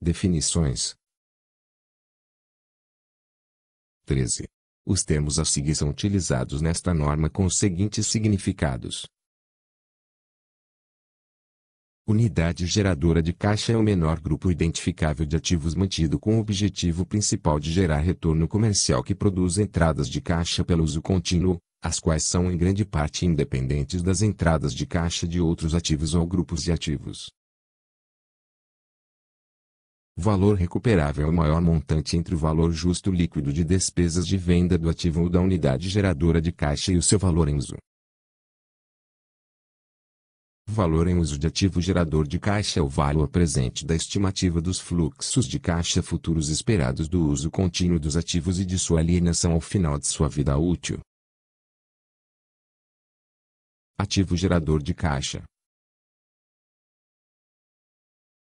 Definições. 13. Os termos a seguir são utilizados nesta norma com os seguintes significados. Unidade geradora de caixa é o menor grupo identificável de ativos mantido com o objetivo principal de gerar retorno comercial que produz entradas de caixa pelo uso contínuo, as quais são em grande parte independentes das entradas de caixa de outros ativos ou grupos de ativos. Valor recuperável é o maior montante entre o valor justo líquido de despesas de venda do ativo ou da unidade geradora de caixa e o seu valor em uso. Valor em uso de ativo gerador de caixa é o valor presente da estimativa dos fluxos de caixa futuros esperados do uso contínuo dos ativos e de sua alienação ao final de sua vida útil. Ativo gerador de caixa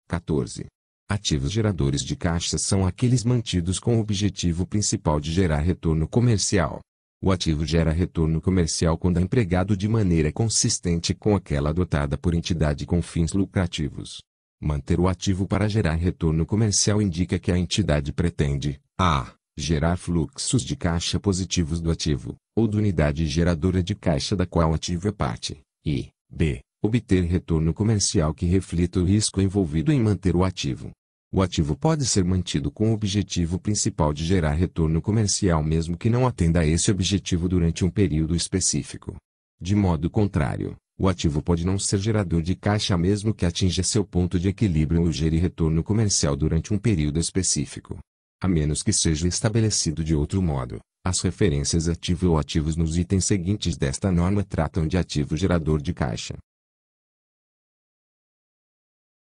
14. Ativos geradores de caixa são aqueles mantidos com o objetivo principal de gerar retorno comercial. O ativo gera retorno comercial quando é empregado de maneira consistente com aquela adotada por entidade com fins lucrativos. Manter o ativo para gerar retorno comercial indica que a entidade pretende a. gerar fluxos de caixa positivos do ativo, ou da unidade geradora de caixa da qual o ativo é parte, e b. obter retorno comercial que reflita o risco envolvido em manter o ativo o ativo pode ser mantido com o objetivo principal de gerar retorno comercial mesmo que não atenda a esse objetivo durante um período específico. De modo contrário, o ativo pode não ser gerador de caixa mesmo que atinja seu ponto de equilíbrio ou gere retorno comercial durante um período específico. A menos que seja estabelecido de outro modo, as referências ativo ou ativos nos itens seguintes desta norma tratam de ativo gerador de caixa.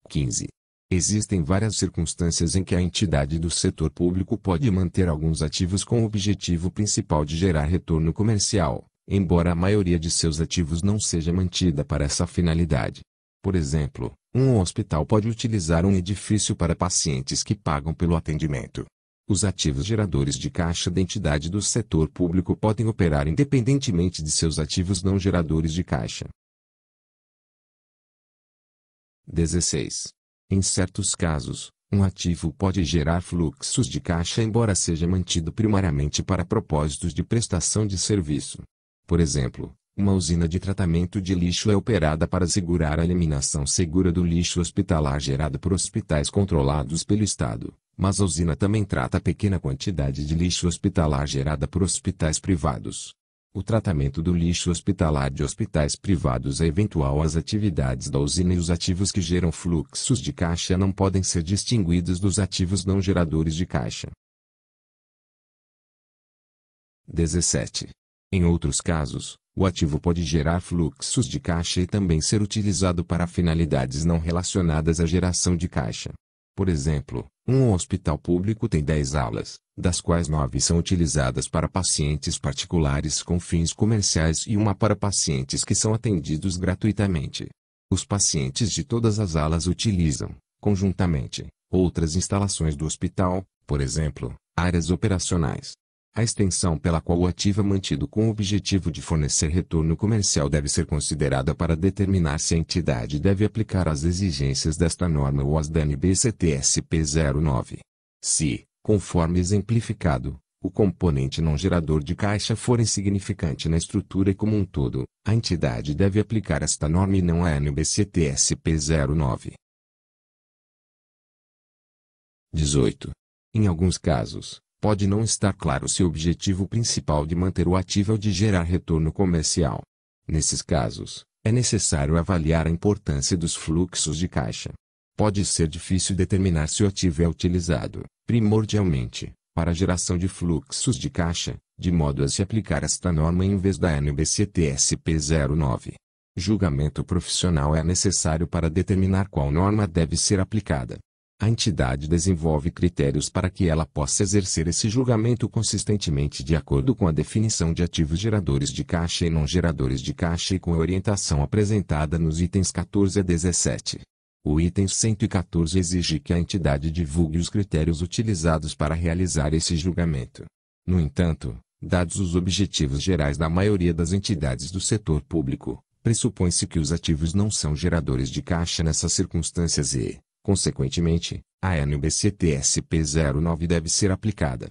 15. Existem várias circunstâncias em que a entidade do setor público pode manter alguns ativos com o objetivo principal de gerar retorno comercial, embora a maioria de seus ativos não seja mantida para essa finalidade. Por exemplo, um hospital pode utilizar um edifício para pacientes que pagam pelo atendimento. Os ativos geradores de caixa da entidade do setor público podem operar independentemente de seus ativos não geradores de caixa. 16. Em certos casos, um ativo pode gerar fluxos de caixa embora seja mantido primariamente para propósitos de prestação de serviço. Por exemplo, uma usina de tratamento de lixo é operada para assegurar a eliminação segura do lixo hospitalar gerado por hospitais controlados pelo Estado, mas a usina também trata pequena quantidade de lixo hospitalar gerada por hospitais privados. O tratamento do lixo hospitalar de hospitais privados é eventual às atividades da usina e os ativos que geram fluxos de caixa não podem ser distinguidos dos ativos não geradores de caixa. 17. Em outros casos, o ativo pode gerar fluxos de caixa e também ser utilizado para finalidades não relacionadas à geração de caixa. Por exemplo, um hospital público tem 10 alas, das quais 9 são utilizadas para pacientes particulares com fins comerciais e uma para pacientes que são atendidos gratuitamente. Os pacientes de todas as alas utilizam, conjuntamente, outras instalações do hospital, por exemplo, áreas operacionais, a extensão pela qual o ativo é mantido com o objetivo de fornecer retorno comercial deve ser considerada para determinar se a entidade deve aplicar as exigências desta norma ou as da nbctsp 09. Se, conforme exemplificado, o componente não gerador de caixa for insignificante na estrutura como um todo, a entidade deve aplicar esta norma e não a nbctsp 09. 18. Em alguns casos, pode não estar claro se o objetivo principal de manter o ativo é o de gerar retorno comercial. Nesses casos, é necessário avaliar a importância dos fluxos de caixa. Pode ser difícil determinar se o ativo é utilizado, primordialmente, para a geração de fluxos de caixa, de modo a se aplicar esta norma em vez da NBC TSP 09. Julgamento profissional é necessário para determinar qual norma deve ser aplicada a entidade desenvolve critérios para que ela possa exercer esse julgamento consistentemente de acordo com a definição de ativos geradores de caixa e não geradores de caixa e com a orientação apresentada nos itens 14 a 17. O item 114 exige que a entidade divulgue os critérios utilizados para realizar esse julgamento. No entanto, dados os objetivos gerais da maioria das entidades do setor público, pressupõe-se que os ativos não são geradores de caixa nessas circunstâncias e, Consequentemente, a nbctsp 09 deve ser aplicada